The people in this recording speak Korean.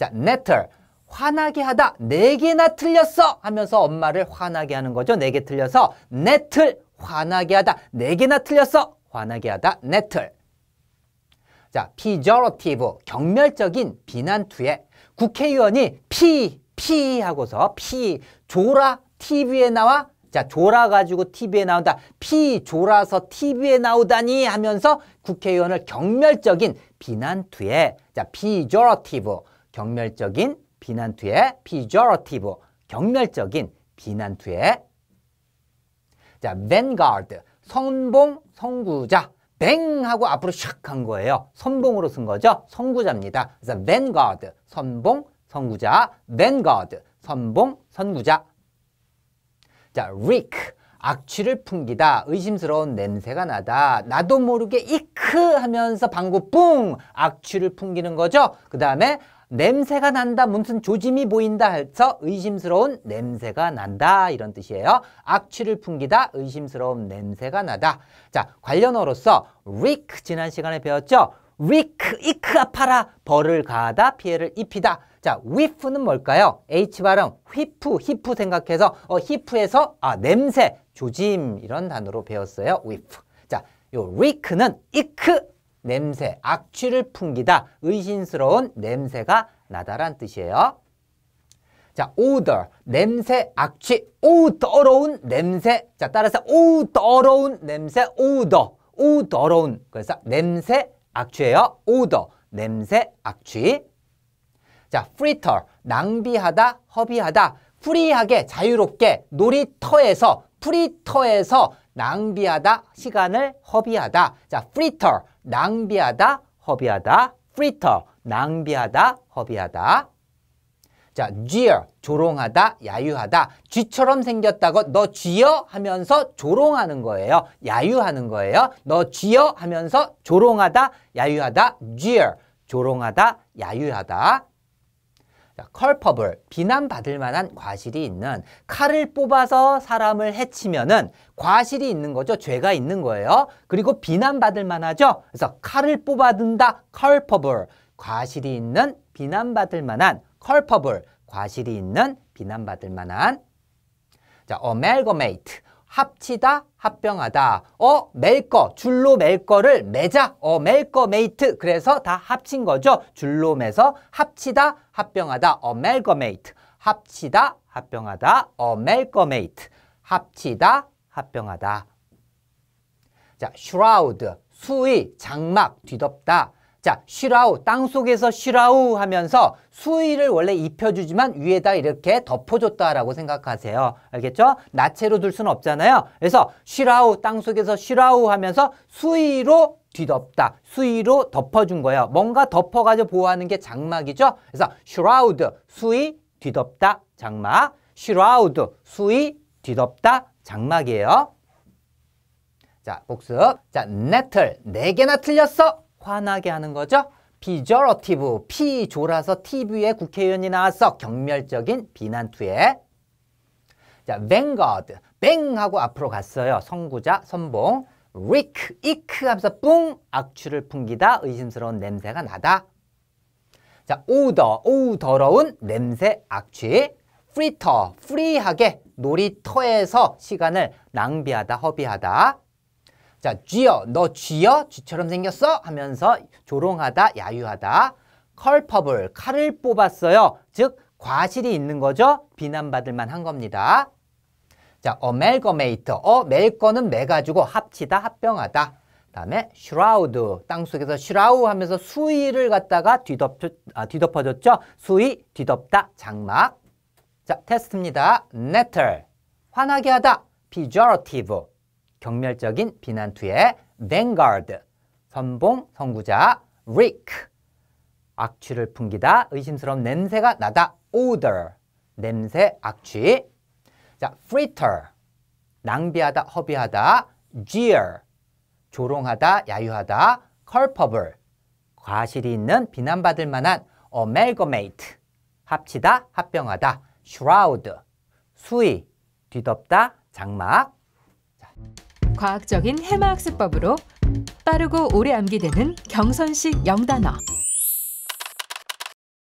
자, netter. 화나게 하다. 네 개나 틀렸어. 하면서 엄마를 화나게 하는 거죠. 네 개 틀려서 n e t t e 화나게 하다. 네 개나 틀렸어. 화나게 하다. n e t t e 자, pejorative. 경멸적인 비난 투에 국회의원이 피, 피 하고서 피, 조라, TV에 나와 자, 조라 가지고 TV에 나온다. 피조라서 TV에 나오다니 하면서 국회의원을 경멸적인 비난투에 자, 비조러티브 경멸적인 비난투의 pejorative, 경멸적인 비난투의 자, vanguard, 선봉, 선구자, 뱅 하고 앞으로 샥한 거예요. 선봉으로 쓴 거죠. 선구자입니다. 그래서 vanguard, 선봉, 선구자, vanguard, 선봉, 선구자. 자, reek, 악취를 풍기다, 의심스러운 냄새가 나다, 나도 모르게 이크 하면서 방구 뿡! 악취를 풍기는 거죠. 그 다음에 냄새가 난다, 무슨 조짐이 보인다 해서 의심스러운 냄새가 난다 이런 뜻이에요. 악취를 풍기다, 의심스러운 냄새가 나다. 자, 관련어로서 리크 지난 시간에 배웠죠? 리크, 이크 아파라, 벌을 가하다, 피해를 입히다. 자, whiff는 뭘까요? H 발음, 휘프, 히프 생각해서 어, 히프에서 아, 냄새, 조짐 이런 단어로 배웠어요. whiff. 자, 요 rick는 이크 냄새, 악취를 풍기다, 의심스러운 냄새가 나다란 뜻이에요. 자, odor, 냄새, 악취, 오, 더러운 냄새. 자, 따라서 오, 더러운 냄새, odor, 오, 더러운. 그래서 냄새, 악취예요. odor, 냄새, 악취. 자, fritter, 낭비하다, 허비하다, 프리하게, 자유롭게, 놀이터에서, 프리터에서 낭비하다, 시간을 허비하다. 자, fritter, 낭비하다, 허비하다, 프리터, 낭비하다, 허비하다. 자, jeer, 조롱하다, 야유하다. 쥐처럼 생겼다고 너 쥐여 하면서 조롱하는 거예요. 야유하는 거예요. 너 쥐여 하면서 조롱하다, 야유하다, jeer, 조롱하다, 야유하다. culpable, 비난받을 만한 과실이 있는 칼을 뽑아서 사람을 해치면은 과실이 있는 거죠. 죄가 있는 거예요. 그리고 비난받을 만하죠. 그래서 칼을 뽑아든다 culpable, 과실이 있는 비난받을 만한 culpable, 과실이 있는 비난받을 만한 자, amalgamate, 합치다, 합병하다. 어, 멜 거, 줄로 멜 거를 매자. 어, 멜거 메이트. 그래서 다 합친 거죠. 줄로 매서 합치다, 합병하다. 어, 멜거 메이트. 합치다, 합병하다. 어, 멜거 메이트. 합치다, 합병하다. 자, 슈라우드. 수의, 장막, 뒤덮다. 자, 쉬라우, 땅속에서 쉬라우 하면서 수위를 원래 입혀주지만 위에다 이렇게 덮어줬다라고 생각하세요. 알겠죠? 나체로 둘 수는 없잖아요. 그래서 쉬라우, 땅속에서 쉬라우 하면서 수위로 뒤덮다, 수위로 덮어준 거예요. 뭔가 덮어가지고 보호하는 게 장막이죠? 그래서 쉬라우드, 수위, 뒤덮다, 장막. 쉬라우드, 수위, 뒤덮다, 장막이에요. 자, 복습. 자, 네틀, 네 개나 틀렸어. 화나게 하는 거죠. 비저러티브피졸아서 TV에 국회의원이 나왔어. 경멸적인 비난투에. 자, 뱅거드, 뱅하고 앞으로 갔어요. 선구자, 선봉. 리크, 이크 하면서 뿡! 악취를 풍기다 의심스러운 냄새가 나다. 자, 오더, 오 더러운 냄새, 악취. 프리터, 프리하게 놀이터에서 시간을 낭비하다, 허비하다. 자, 쥐어, 너 쥐어? 쥐처럼 생겼어? 하면서 조롱하다, 야유하다. 컬퍼블, 칼을 뽑았어요. 즉, 과실이 있는 거죠. 비난받을 만한 겁니다. 자, 어멜거메이터, 어, 멜 거는 매 가지고 합치다, 합병하다. 다음에 슈라우드, 땅속에서 슈라우 하면서 수위를 갖다가 뒤덮, 아, 뒤덮어줬죠. 수위, 뒤덮다, 장막. 자, 테스트입니다. nettle, 화나게 하다, pejorative, 경멸적인 비난투의 vanguard, 선봉, 선구자, reek, 악취를 풍기다, 의심스러운 냄새가 나다, odor, 냄새, 악취. 자, fritter, 낭비하다, 허비하다, jeer, 조롱하다, 야유하다, culpable, 과실이 있는 비난받을 만한 amalgamate, 합치다, 합병하다, shroud, 수의, 뒤덮다, 장막. 자. 과학적인 해마학습법으로 빠르고 오래 암기되는 경선식 영단어.